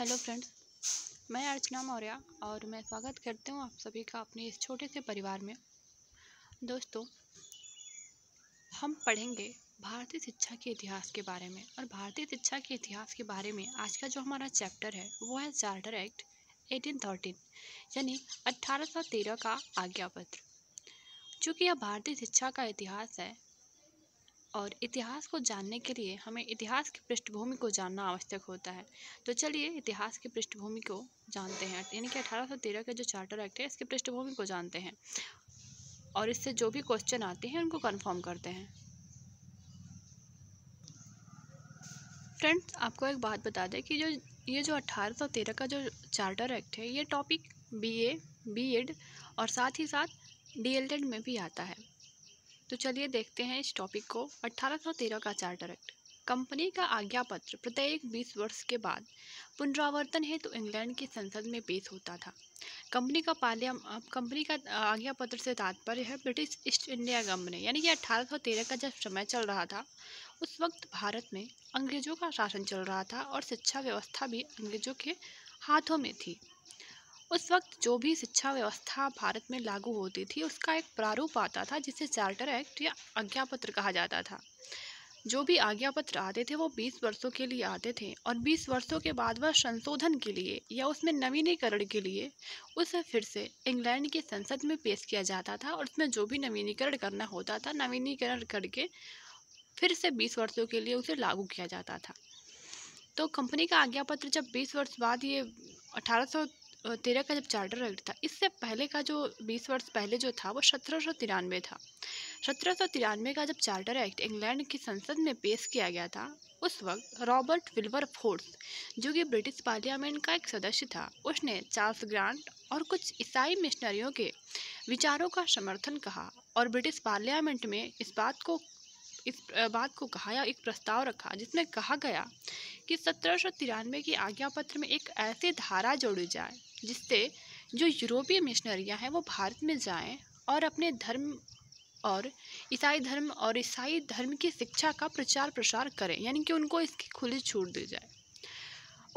hello friends मैं अर्चना मौर्य और मैं स्वागत करती हूँ आप सभी का अपने इस छोटे से परिवार में दोस्तों हम पढ़ेंगे भारतीय शिक्षा के इतिहास के बारे में और भारतीय शिक्षा के इतिहास के बारे में आज का जो हमारा चैप्टर है वो है चार्टर एक्ट एटीन थर्टीन यानी अट्ठारह का आज्ञा पत्र चूँकि यह भारतीय शिक्षा का इतिहास है और इतिहास को जानने के लिए हमें इतिहास की पृष्ठभूमि को जानना आवश्यक होता है तो चलिए इतिहास की पृष्ठभूमि को जानते हैं यानी कि 1813 का जो चार्टर एक्ट है इसकी पृष्ठभूमि को जानते हैं और इससे जो भी क्वेश्चन आते हैं उनको कन्फर्म करते हैं फ्रेंड्स आपको एक बात बता दें कि जो ये जो तेरह का जो चार्टर एक्ट है ये टॉपिक बी एड और साथ ही साथ डीएलएड में भी आता है तो चलिए देखते हैं इस टॉपिक को 1813 का चार्टर एक्ट कंपनी का आज्ञा पत्र प्रत्येक 20 वर्ष के बाद पुनरावर्तन हेतु तो इंग्लैंड की संसद में पेश होता था कंपनी का पार्लिया कंपनी का आज्ञा पत्र से तात्पर्य है ब्रिटिश ईस्ट इंडिया कंपनी यानी कि 1813 का जब समय चल रहा था उस वक्त भारत में अंग्रेज़ों का शासन चल रहा था और शिक्षा व्यवस्था भी अंग्रेज़ों के हाथों में थी उस वक्त जो भी शिक्षा व्यवस्था भारत में लागू होती थी उसका एक प्रारूप आता था जिसे चार्टर एक्ट या आज्ञा पत्र कहा जाता था जो भी आज्ञा पत्र आते थे वो बीस वर्षों के लिए आते थे और बीस वर्षों के बाद वह संशोधन के लिए या उसमें नवीनीकरण के लिए उसे फिर से इंग्लैंड की संसद में पेश किया जाता था और उसमें जो भी नवीनीकरण करना होता था नवीनीकरण करके फिर से बीस वर्षों के लिए उसे लागू किया जाता था तो कंपनी का आज्ञा पत्र जब बीस वर्ष बाद ये अठारह तेरह का जब चार्टर एक्ट था इससे पहले का जो बीस वर्ष पहले जो था वो सत्रह सौ तिरानवे था सत्रह सौ तिरानवे का जब चार्टर एक्ट इंग्लैंड की संसद में पेश किया गया था उस वक्त रॉबर्ट विल्वर फोर्स जो कि ब्रिटिश पार्लियामेंट का एक सदस्य था उसने चार्ल्स ग्रांट और कुछ ईसाई मिशनरियों के विचारों का समर्थन कहा और ब्रिटिश पार्लियामेंट में इस बात को इस बात को कहा या एक प्रस्ताव रखा जिसमें कहा गया कि सत्रह सौ तिरानवे की आज्ञा पत्र में एक ऐसी धारा जोड़ी जाए जिससे जो यूरोपीय मिशनरियाँ हैं वो भारत में जाएं और अपने धर्म और ईसाई धर्म और ईसाई धर्म की शिक्षा का प्रचार प्रसार करें यानी कि उनको इसकी खुली छूट दी जाए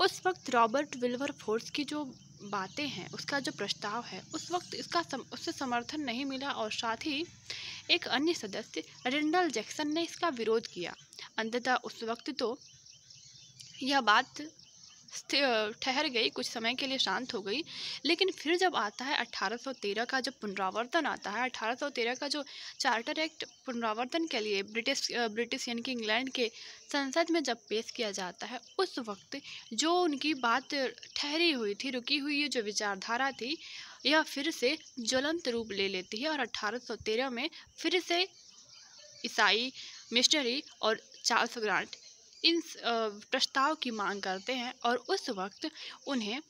उस वक्त रॉबर्ट विल्वर फोर्स की जो बातें हैं उसका जो प्रस्ताव है उस वक्त इसका सम, उससे समर्थन नहीं मिला और साथ ही एक अन्य सदस्य रेंडल जैक्सन ने इसका विरोध किया अंततः उस वक्त तो यह बात ठहर गई कुछ समय के लिए शांत हो गई लेकिन फिर जब आता है 1813 का जो पुनरावर्तन आता है 1813 का जो चार्टर एक्ट पुनरावर्तन के लिए ब्रिटिश ब्रिटिश यानी कि इंग्लैंड के संसद में जब पेश किया जाता है उस वक्त जो उनकी बात ठहरी हुई थी रुकी हुई ये जो विचारधारा थी यह फिर से ज्वलंत रूप ले लेती है और अट्ठारह में फिर से ईसाई मिशनरी और चार्ल्स ग्रांट इन प्रस्ताव की मांग करते हैं और उस वक्त उन्हें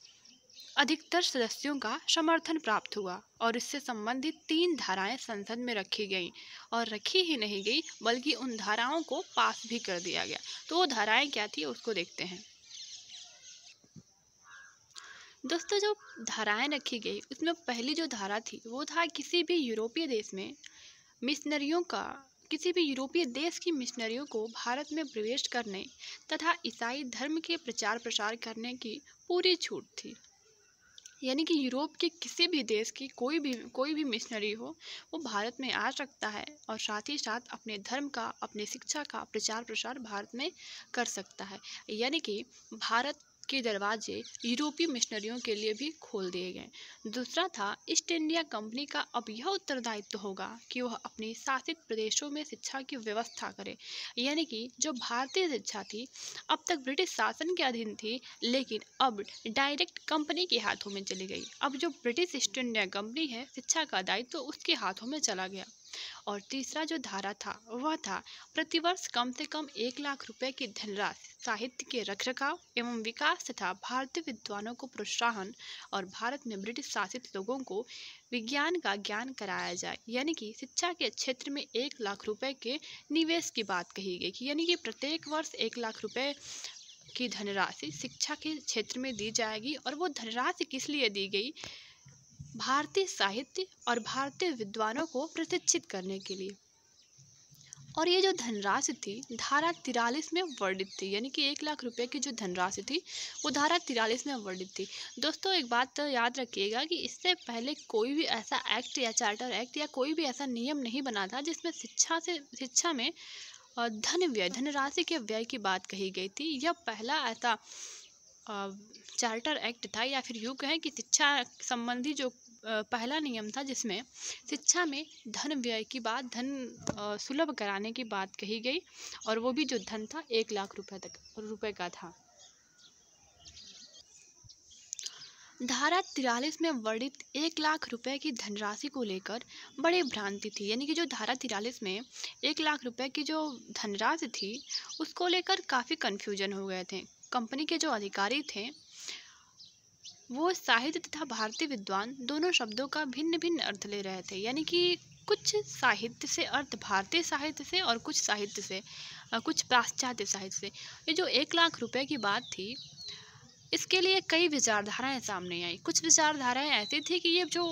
अधिकतर सदस्यों का समर्थन प्राप्त हुआ और इससे संबंधित तीन धाराएं संसद में रखी गईं और रखी ही नहीं गई बल्कि उन धाराओं को पास भी कर दिया गया तो वो धाराएं क्या थी उसको देखते हैं दोस्तों जो धाराएं रखी गई उसमें पहली जो धारा थी वो था किसी भी यूरोपीय देश में मिशनरियों का किसी भी यूरोपीय देश की मिशनरियों को भारत में प्रवेश करने तथा ईसाई धर्म के प्रचार प्रसार करने की पूरी छूट थी यानी कि यूरोप के किसी भी देश की कोई भी कोई भी मिशनरी हो वो भारत में आ सकता है और साथ ही साथ अपने धर्म का अपने शिक्षा का प्रचार प्रसार भारत में कर सकता है यानी कि भारत के दरवाजे यूरोपीय मिशनरियों के लिए भी खोल दिए गए दूसरा था ईस्ट इंडिया कंपनी का अब यह उत्तरदायित्व होगा कि वह अपने शासित प्रदेशों में शिक्षा की व्यवस्था करे यानी कि जो भारतीय शिक्षा थी अब तक ब्रिटिश शासन के अधीन थी लेकिन अब डायरेक्ट कंपनी के हाथों में चली गई अब जो ब्रिटिश ईस्ट इंडिया कंपनी है शिक्षा का दायित्व तो उसके हाथों में चला गया और तीसरा जो धारा था वह था प्रतिवर्ष कम से कम एक लाख रुपए की धनराशि साहित्य के रखरखाव एवं विकास तथा भारतीय विद्वानों को प्रोत्साहन और भारत में ब्रिटिश शासित लोगों को विज्ञान का ज्ञान कराया जाए यानी कि शिक्षा के क्षेत्र में एक लाख रुपए के निवेश की बात कही गई कि यानी कि प्रत्येक वर्ष एक लाख रुपए की धनराशि शिक्षा के क्षेत्र में दी जाएगी और वो धनराशि किस लिए दी गई भारतीय साहित्य और भारतीय विद्वानों को प्रतिष्ठित करने के लिए और ये जो धनराशि थी धारा तिरालीस में वर्णित थी यानी कि एक लाख रुपए की जो धनराशि थी वो धारा तिरालीस में वर्णित थी दोस्तों एक बात तो याद रखिएगा कि इससे पहले कोई भी ऐसा एक्ट या चार्टर एक्ट या कोई भी ऐसा नियम नहीं बना था जिसमें शिक्षा से शिक्षा में धन व्यय धनराशि के व्यय की बात कही गई थी यह पहला ऐसा चार्टर एक्ट था या फिर यूँ कहें कि शिक्षा संबंधी जो पहला नियम था जिसमें शिक्षा में धन व्यय की बात धन सुलभ कराने की बात कही गई और वो भी जो धन था एक लाख रुपए तक रुपए का था धारा तिरालीस में वर्णित एक लाख रुपए की धनराशि को लेकर बड़ी भ्रांति थी यानी कि जो धारा तिरालीस में एक लाख रुपए की जो धनराशि थी उसको लेकर काफ़ी कन्फ्यूजन हो गए थे कंपनी के जो अधिकारी थे वो साहित्य तथा भारतीय विद्वान दोनों शब्दों का भिन्न भिन्न अर्थ ले रहे थे यानी कि कुछ साहित्य से अर्थ भारतीय साहित्य से और कुछ साहित्य से कुछ पाश्चात्य साहित्य से ये जो एक लाख रुपए की बात थी इसके लिए कई विचारधाराएं सामने आई कुछ विचारधाराएं ऐसी थी कि ये जो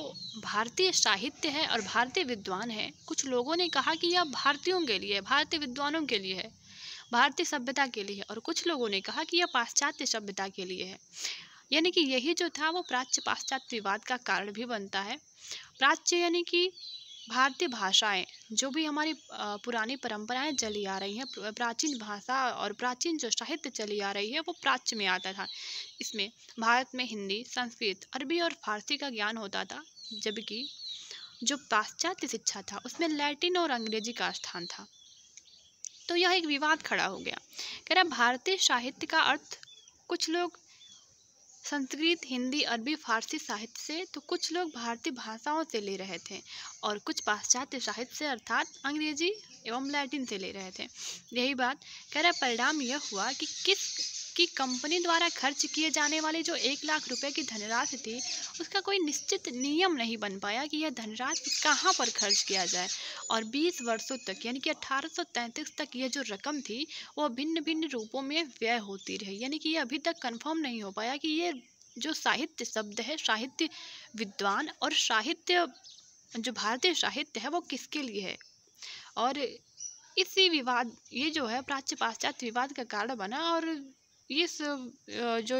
भारतीय साहित्य है और भारतीय विद्वान है कुछ लोगों ने कहा कि यह भारतीयों के लिए भारतीय विद्वानों के लिए है भारतीय सभ्यता के लिए है और कुछ लोगों ने कहा कि यह पाश्चात्य सभ्यता के लिए है यानी कि यही जो था वो प्राच्य पाश्चात्य विवाद का कारण भी बनता है प्राच्य यानी कि भारतीय भाषाएं जो भी हमारी पुरानी परंपराएं चली आ रही हैं प्राचीन भाषा और प्राचीन जो साहित्य चली आ रही है वो प्राच्य में आता था इसमें भारत में हिंदी संस्कृत अरबी और फारसी का ज्ञान होता था जबकि जो पाश्चात्य शिक्षा था उसमें लैटिन और अंग्रेजी का स्थान था तो यह एक विवाद खड़ा हो गया कह रहा भारतीय साहित्य का अर्थ कुछ लोग संस्कृत हिंदी अरबी फारसी साहित्य से तो कुछ लोग भारतीय भाषाओं से ले रहे थे और कुछ पाश्चात्य साहित्य से अर्थात अंग्रेजी एवं लैटिन से ले रहे थे यही बात कह रहा परिणाम यह हुआ कि किस कि कंपनी द्वारा खर्च किए जाने वाले जो एक लाख रुपए की धनराशि थी उसका कोई निश्चित नियम नहीं बन पाया कि यह धनराशि कहाँ पर खर्च किया जाए और 20 वर्षों तक यानी कि 1833 तक यह जो रकम थी वह भिन्न भिन्न रूपों में व्यय होती रही यानी कि यह अभी तक कन्फर्म नहीं हो पाया कि ये जो साहित्य शब्द है साहित्य विद्वान और साहित्य जो भारतीय साहित्य है वो किसके लिए है और इसी विवाद ये जो है प्राच्य पाश्चात्य विवाद का कारण बना और इस जो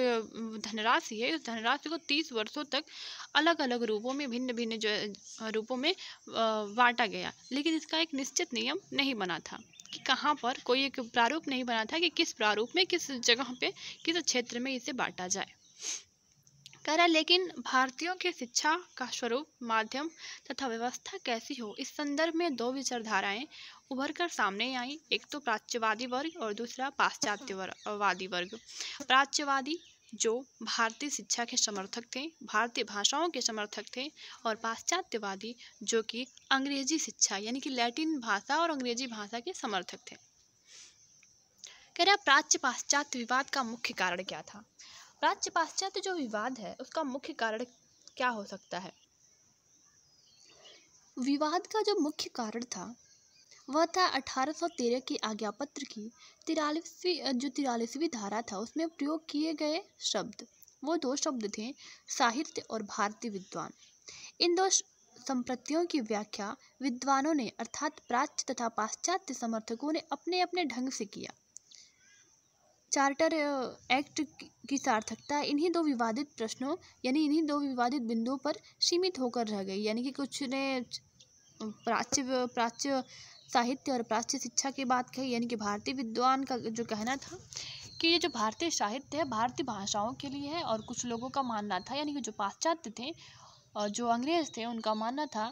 धनराशि है इस धनराशि को तीस वर्षों तक अलग अलग रूपों में भिन्न भिन्न जो रूपों में बांटा गया लेकिन इसका एक निश्चित नियम नहीं बना था कि कहाँ पर कोई एक प्रारूप नहीं बना था कि किस प्रारूप में किस जगह पे किस क्षेत्र में इसे बांटा जाए कह रहा लेकिन भारतीयों के शिक्षा का स्वरूप माध्यम तथा व्यवस्था कैसी हो इस संदर्भ में दो विचारधाराएं उभर कर सामने आई एक तो प्राच्यवादी वर्ग और दूसरा पाश्चात्यवादी वर्ग प्राच्यवादी जो भारतीय शिक्षा के समर्थक थे भारतीय भाषाओं के समर्थक थे और पाश्चात्यवादी जो कि अंग्रेजी शिक्षा यानी कि लैटिन भाषा और अंग्रेजी भाषा के समर्थक थे कह रहे प्राच्य पाश्चात्य विवाद का मुख्य कारण क्या था प्राच्य पाश्चात्य जो विवाद है उसका मुख्य कारण क्या हो सकता है विवाद का जो मुख्य कारण था वह था अठारह की आज्ञा पत्र की तिरालीसवीं जो तिरालीसवीं धारा था उसमें प्रयोग किए गए शब्द वो दो शब्द थे साहित्य और भारतीय विद्वान इन दो संप्रतियों की व्याख्या विद्वानों ने अर्थात प्राच्य तथा पाश्चात्य समर्थकों ने अपने अपने ढंग से किया चार्टर एक्ट की सार्थकता इन्हीं दो विवादित प्रश्नों यानी इन्हीं दो विवादित बिंदुओं पर सीमित होकर रह गई यानी कि कुछ ने प्राच्य प्राच्य साहित्य और प्राच्य शिक्षा की बात कही यानी कि भारतीय विद्वान का जो कहना था कि ये जो भारतीय साहित्य है भारतीय भाषाओं के लिए है और कुछ लोगों का मानना था यानी कि जो पाश्चात्य थे और जो अंग्रेज थे उनका मानना था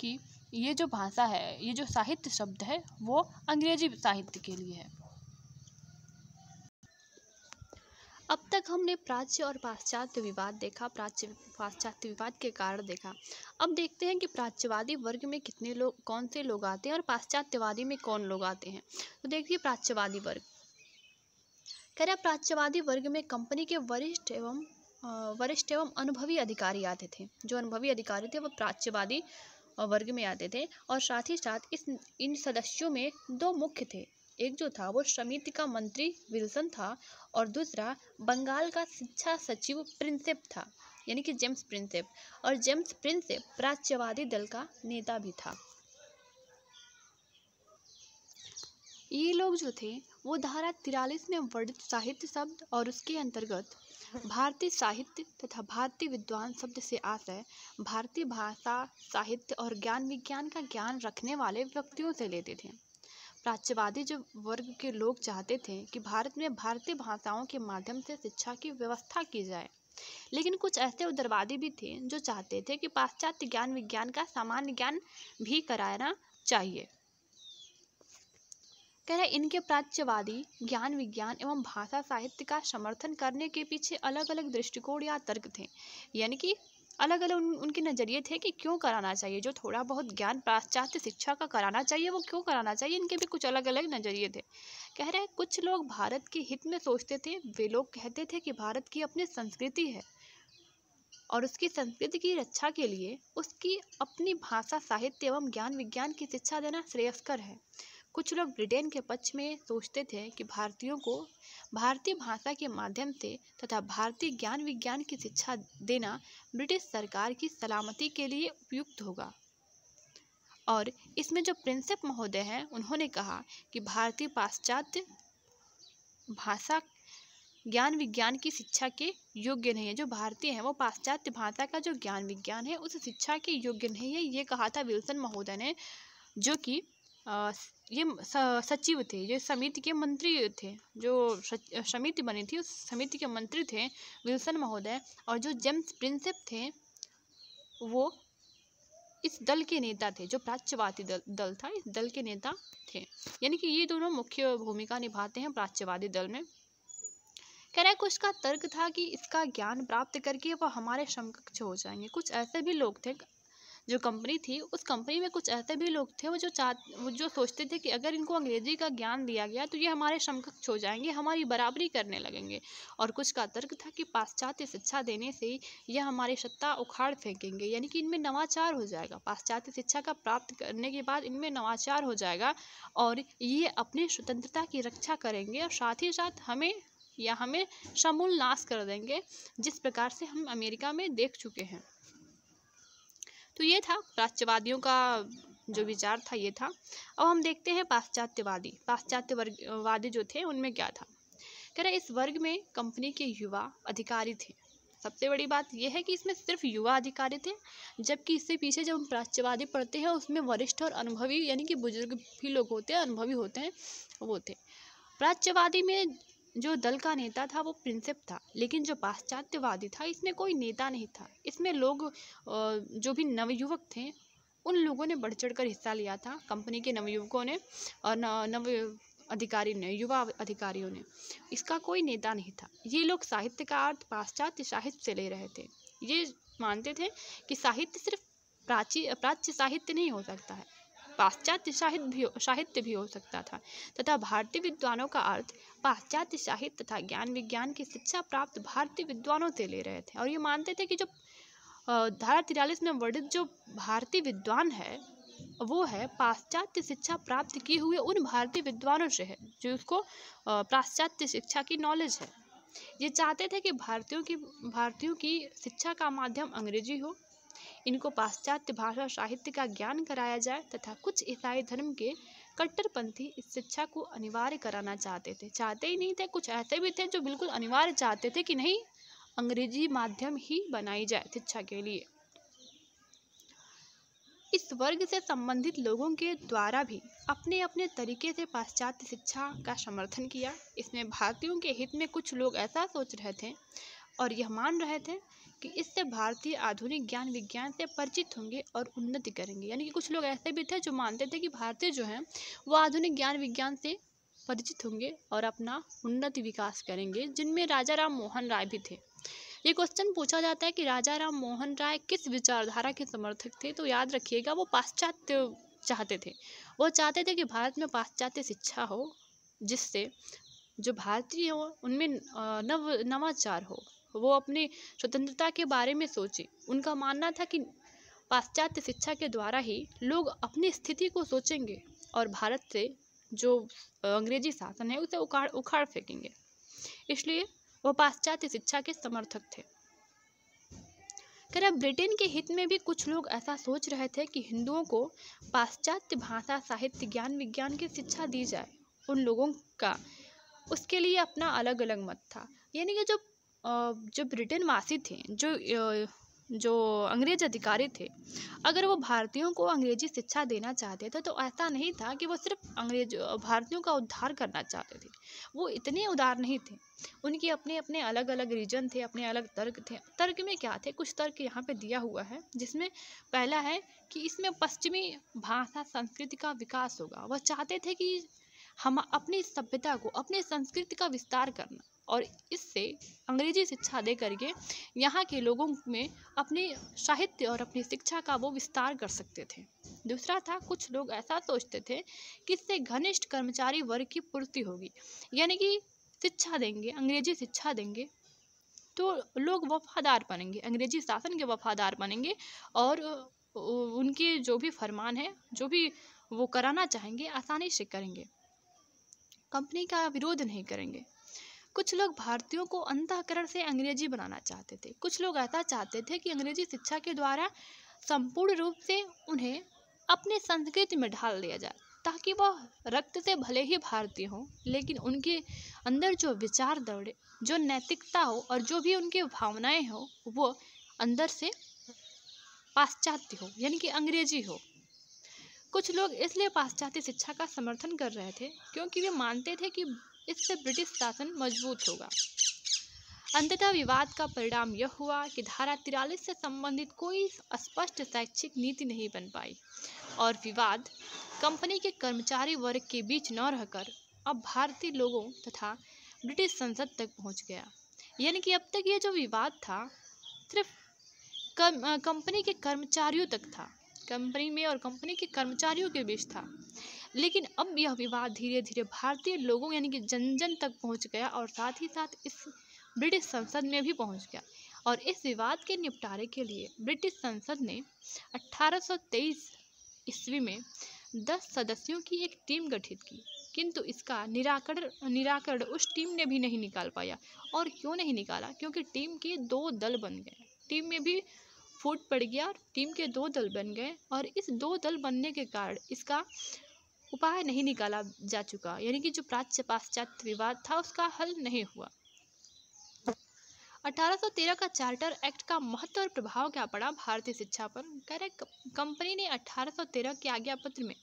कि ये जो भाषा है ये जो साहित्य शब्द है वो अंग्रेजी साहित्य के लिए है अब तक हमने प्राच्य और पाश्चात्य विवाद देखा प्राच्य पाश्चात्य विवाद के कारण देखा अब देखते हैं कि प्राच्यवादी वर्ग में कितने लोग कौन से लोग आते हैं और पाश्चात्यवादी में कौन लोग आते हैं तो देखिए प्राच्यवादी वर्ग कह रहे प्राच्यवादी वर्ग में कंपनी के वरिष्ठ एवं वरिष्ठ एवं अनुभवी अधिकारी आते थे जो अनुभवी अधिकारी थे वह प्राच्यवादी वर्ग में आते थे और साथ ही साथ इस इन सदस्यों में दो मुख्य थे एक जो था वो समिति का मंत्री विल्सन था और दूसरा बंगाल का शिक्षा सचिव प्रिंसेप था यानी कि जेम्स प्रिंसेप और जेम्स प्रिंसेप प्राच्यवादी दल का नेता भी था ये लोग जो थे वो धारा तिरालीस में वर्णित साहित्य शब्द और उसके अंतर्गत भारतीय साहित्य तथा भारतीय विद्वान शब्द से आशय भारतीय भाषा साहित्य और ज्ञान विज्ञान का ज्ञान रखने वाले व्यक्तियों से लेते थे प्राच्यवादी जो वर्ग के लोग चाहते थे कि भारत में भारतीय भाषाओं के माध्यम से शिक्षा की व्यवस्था की जाए लेकिन कुछ ऐसे उदरवादी भी थे जो चाहते थे कि पाश्चात्य ज्ञान विज्ञान का सामान्य ज्ञान भी कराना चाहिए कह रहे इनके प्राच्यवादी ज्ञान विज्ञान एवं भाषा साहित्य का समर्थन करने के पीछे अलग अलग दृष्टिकोण या तर्क थे यानी कि अलग अलग उन, उनके नज़रिए थे कि क्यों कराना चाहिए जो थोड़ा बहुत ज्ञान पाश्चात्य शिक्षा का कराना चाहिए वो क्यों कराना चाहिए इनके भी कुछ अलग अलग नज़रिए थे कह रहे हैं कुछ लोग भारत के हित में सोचते थे वे लोग कहते थे कि भारत की अपनी संस्कृति है और उसकी संस्कृति की रक्षा के लिए उसकी अपनी भाषा साहित्य एवं ज्ञान विज्ञान की शिक्षा देना श्रेयस्कर है कुछ लोग ब्रिटेन के पक्ष में सोचते थे कि भारतीयों को भारतीय भाषा के माध्यम से तथा भारतीय ज्ञान विज्ञान की शिक्षा देना ब्रिटिश सरकार की सलामती के लिए उपयुक्त होगा और इसमें जो प्रिंसेप महोदय हैं उन्होंने कहा कि भारतीय पाश्चात्य भाषा ज्ञान विज्ञान की शिक्षा के योग्य नहीं है जो भारतीय हैं वो पाश्चात्य भाषा का जो ज्ञान विज्ञान है उस शिक्षा के योग्य नहीं है ये कहा था विल्सन महोदय ने जो कि ये सचिव थे ये समिति के मंत्री थे जो समिति बनी थी उस समिति के मंत्री थे विल्सन महोदय और जो जेम्स प्रिंसेप थे वो इस दल के नेता थे जो प्राच्यवादी दल दल था इस दल के नेता थे यानी कि ये दोनों मुख्य भूमिका निभाते हैं प्राच्यवादी दल में कह रहे है कुछ का तर्क था कि इसका ज्ञान प्राप्त करके वह हमारे समकक्ष हो जाएंगे कुछ ऐसे भी लोग थे जो कंपनी थी उस कंपनी में कुछ ऐसे भी लोग थे वो जो चाह वो जो सोचते थे कि अगर इनको अंग्रेजी का ज्ञान दिया गया तो ये हमारे समकक्ष हो जाएंगे हमारी बराबरी करने लगेंगे और कुछ का तर्क था कि पाश्चात्य शिक्षा देने से यह हमारी सत्ता उखाड़ फेंकेंगे यानी कि इनमें नवाचार हो जाएगा पाश्चात्य शिक्षा का प्राप्त करने के बाद इनमें नवाचार हो जाएगा और ये अपनी स्वतंत्रता की रक्षा करेंगे और साथ ही साथ हमें या हमें समूल नाश कर देंगे जिस प्रकार से हम अमेरिका में देख चुके हैं तो ये था राष्ट्रवादियों का जो विचार था ये था अब हम देखते हैं पाश्चात्यवादी पाश्चात्य वर्गवादी जो थे उनमें क्या था कह रहे इस वर्ग में कंपनी के युवा अधिकारी थे सबसे बड़ी बात यह है कि इसमें सिर्फ युवा अधिकारी थे जबकि इससे पीछे जब हम प्राच्यवादी पढ़ते हैं उसमें वरिष्ठ और अनुभवी यानी कि बुजुर्ग भी लोग होते हैं अनुभवी होते हैं वो थे प्राच्यवादी में जो दल का नेता था वो प्रिंसिप था लेकिन जो पाश्चात्यवादी था इसमें कोई नेता नहीं था इसमें लोग जो भी नवयुवक थे उन लोगों ने बढ़ चढ़ कर हिस्सा लिया था कंपनी के नवयुवकों ने और नव अधिकारी ने युवा अधिकारियों ने इसका कोई नेता नहीं था ये लोग साहित्य का अर्थ पाश्चात्य साहित्य से ले रहे थे ये मानते थे कि साहित्य सिर्फ प्राची प्राच्य साहित्य नहीं हो सकता है पाश्चात्य साहित्य भी साहित्य भी हो सकता था तथा भारतीय विद्वानों का अर्थ पाश्चात्य साहित्य तथा ज्ञान विज्ञान की शिक्षा प्राप्त भारतीय विद्वानों से ले रहे थे और ये मानते थे कि जो धारा तिरालीस में वर्णित जो भारतीय विद्वान है वो है पाश्चात्य शिक्षा प्राप्त किए हुए उन भारतीय विद्वानों से है जो उसको पाश्चात्य शिक्षा की नॉलेज है ये चाहते थे कि भारतीयों की भारतीयों की शिक्षा का माध्यम अंग्रेजी हो इनको पाश्चात्य भाषा साहित्य का ज्ञान कराया जाए तथा कुछ ईसाई धर्म के कट्टरपंथी इस शिक्षा को अनिवार्य कराना चाहते थे चाहते ही नहीं थे कुछ ऐसे भी थे जो बिल्कुल अनिवार्य चाहते थे कि नहीं अंग्रेजी माध्यम ही बनाई जाए शिक्षा के लिए इस वर्ग से संबंधित लोगों के द्वारा भी अपने अपने तरीके से पाश्चात्य शिक्षा का समर्थन किया इसमें भारतीयों के हित में कुछ लोग ऐसा सोच रहे थे और यह मान रहे थे कि इससे भारतीय आधुनिक ज्ञान विज्ञान से परिचित होंगे और उन्नति करेंगे यानी कि कुछ लोग ऐसे भी थे जो मानते थे कि भारतीय जो हैं वो आधुनिक ज्ञान विज्ञान से परिचित होंगे और अपना उन्नति विकास करेंगे जिनमें राजा राम मोहन राय भी थे ये क्वेश्चन पूछा जाता है कि राजा राम मोहन राय किस विचारधारा के समर्थक थे तो याद रखिएगा वो पाश्चात्य चाहते थे वो चाहते थे कि भारत में पाश्चात्य शिक्षा हो जिससे जो भारतीय हो उनमें नव नवाचार हो वो अपने स्वतंत्रता के बारे में सोचे उनका मानना था कि पाश्चात्य शिक्षा के द्वारा ही लोग अपनी स्थिति को सोचेंगे और भारत से जो अंग्रेजी शासन है उसे उखाड़ उखाड़ फेंकेंगे इसलिए वो पाश्चात्य शिक्षा के समर्थक थे खैर ब्रिटेन के हित में भी कुछ लोग ऐसा सोच रहे थे कि हिंदुओं को पाश्चात्य भाषा साहित्य ज्ञान विज्ञान की शिक्षा दी जाए उन लोगों का उसके लिए अपना अलग अलग मत था यानी कि जो जो ब्रिटेन वासी थे जो जो अंग्रेज अधिकारी थे अगर वो भारतीयों को अंग्रेजी शिक्षा देना चाहते थे तो ऐसा नहीं था कि वो सिर्फ अंग्रेज भारतीयों का उद्धार करना चाहते थे वो इतने उदार नहीं थे उनके अपने अपने अलग अलग रीजन थे अपने अलग तर्क थे तर्क में क्या थे कुछ तर्क यहाँ पे दिया हुआ है जिसमें पहला है कि इसमें पश्चिमी भाषा संस्कृति का विकास होगा वह चाहते थे कि हम अपनी सभ्यता को अपनी संस्कृति का विस्तार करना और इससे अंग्रेजी शिक्षा दे करके यहाँ के लोगों में अपने साहित्य और अपनी शिक्षा का वो विस्तार कर सकते थे दूसरा था कुछ लोग ऐसा सोचते थे कि इससे घनिष्ठ कर्मचारी वर्ग की पूर्ति होगी यानी कि शिक्षा देंगे अंग्रेजी शिक्षा देंगे तो लोग वफादार बनेंगे अंग्रेजी शासन के वफादार बनेंगे और उनके जो भी फरमान है जो भी वो कराना चाहेंगे आसानी से करेंगे कंपनी का विरोध नहीं करेंगे कुछ लोग भारतीयों को अंतकरण से अंग्रेजी बनाना चाहते थे कुछ लोग ऐसा चाहते थे कि अंग्रेजी शिक्षा के द्वारा संपूर्ण रूप से उन्हें अपने संस्कृति में ढाल दिया जाए ताकि वह रक्त से भले ही भारतीय हों लेकिन उनके अंदर जो विचार दौड़े जो नैतिकता हो और जो भी उनकी भावनाएं हो वो अंदर से पाश्चात्य हो यानी कि अंग्रेजी हो कुछ लोग इसलिए पाश्चात्य शिक्षा का समर्थन कर रहे थे क्योंकि वे मानते थे कि इससे ब्रिटिश शासन मजबूत होगा अंततः विवाद का परिणाम यह हुआ कि धारा तिरालीस से संबंधित कोई स्पष्ट शैक्षिक नीति नहीं बन पाई और विवाद कंपनी के कर्मचारी वर्ग के बीच न रहकर अब भारतीय लोगों तथा ब्रिटिश संसद तक पहुंच गया यानी कि अब तक ये जो विवाद था सिर्फ कंपनी के कर्मचारियों तक था कंपनी में और कंपनी के कर्मचारियों के बीच था लेकिन अब यह विवाद धीरे धीरे भारतीय लोगों यानी कि जन जन तक पहुंच गया और साथ ही साथ इस ब्रिटिश संसद में भी पहुंच गया और इस विवाद के निपटारे के लिए ब्रिटिश संसद ने 1823 ईस्वी में 10 सदस्यों की एक टीम गठित की किंतु इसका निराकरण निराकरण उस टीम ने भी नहीं निकाल पाया और क्यों नहीं निकाला क्योंकि टीम के दो दल बन गए टीम में भी फूट पड़ गया और टीम के दो दल बन गए और इस दो दल बनने के कारण इसका उपाय नहीं निकाला जा चुका यानी कि जो प्राच्य पाश्चात्य विवाद था उसका हल नहीं हुआ 1813 का चार्टर एक्ट का महत्व और प्रभाव क्या पड़ा भारतीय शिक्षा पर कह रहे कंपनी ने 1813 के आज्ञा पत्र में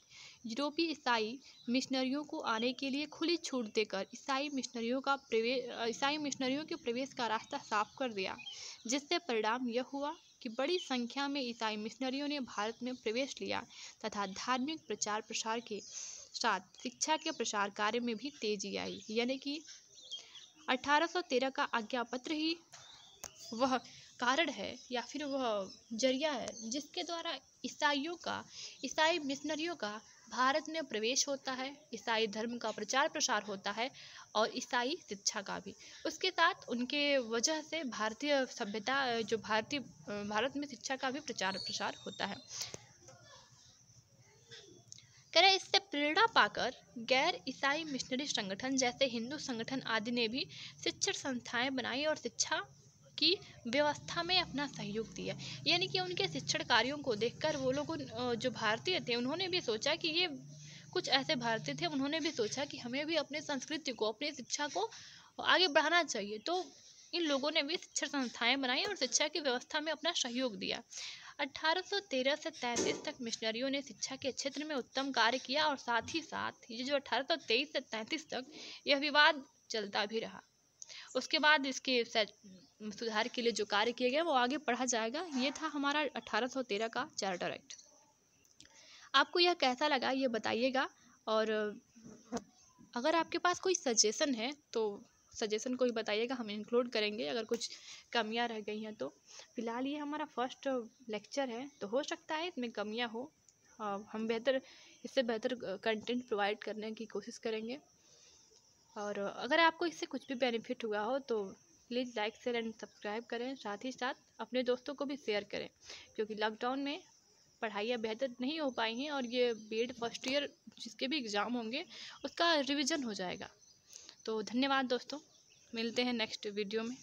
यूरोपीय ईसाई मिशनरियों को आने के लिए खुली छूट देकर ईसाई मिशनरियों का प्रवेश ईसाई मिशनरियों के प्रवेश का रास्ता साफ कर दिया जिससे परिणाम यह हुआ कि बड़ी संख्या में ईसाई मिशनरियों ने भारत में प्रवेश लिया तथा धार्मिक प्रचार प्रसार के साथ शिक्षा के प्रसार कार्य में भी तेजी आई यानी कि 1813 का आज्ञा पत्र ही वह कारण है या फिर वह जरिया है जिसके द्वारा ईसाइयों का ईसाई मिशनरियों का भारत में प्रवेश होता है ईसाई धर्म का प्रचार प्रसार होता है और ईसाई शिक्षा का भी उसके साथ उनके वजह से भारतीय सभ्यता जो भारतीय भारत में शिक्षा का भी प्रचार प्रसार होता है करें इससे प्रेरणा पाकर गैर ईसाई मिशनरी संगठन जैसे हिंदू संगठन आदि ने भी शिक्षण संस्थाएं बनाई और शिक्षा की व्यवस्था में अपना सहयोग दिया यानी कि उनके शिक्षण कार्यों को देखकर वो लोग जो भारतीय थे उन्होंने भी सोचा कि ये कुछ ऐसे भारतीय थे उन्होंने भी सोचा कि हमें भी अपने संस्कृति को अपनी शिक्षा को आगे बढ़ाना चाहिए तो इन लोगों ने भी शिक्षण संस्थाएं बनाई और शिक्षा की व्यवस्था में अपना सहयोग दिया 1813 से 33 तक मिशनरियों ने शिक्षा के क्षेत्र में उत्तम कार्य किया और साथ ही साथ ये जो 1823 से 33 तक यह विवाद चलता भी रहा उसके बाद इसके सुधार के लिए जो कार्य किए गए वो आगे पढ़ा जाएगा ये था हमारा अठारह का चार्टर एक्ट आपको यह कैसा लगा ये बताइएगा और अगर आपके पास कोई सजेशन है तो सजेशन को ही बताइएगा हम इंक्लूड करेंगे अगर कुछ कमियां रह गई हैं तो फिलहाल ये हमारा फर्स्ट लेक्चर है तो हो सकता है इसमें कमियां हो हम बेहतर इससे बेहतर कंटेंट प्रोवाइड करने की कोशिश करेंगे और अगर आपको इससे कुछ भी बेनिफिट हुआ हो तो please like share and subscribe करें साथ ही साथ अपने दोस्तों को भी शेयर करें क्योंकि लॉकडाउन में पढ़ाइयाँ बेहतर नहीं हो पाई हैं और ये बी फर्स्ट ईयर जिसके भी एग्ज़ाम होंगे उसका रिविज़न हो जाएगा तो धन्यवाद दोस्तों मिलते हैं नेक्स्ट वीडियो में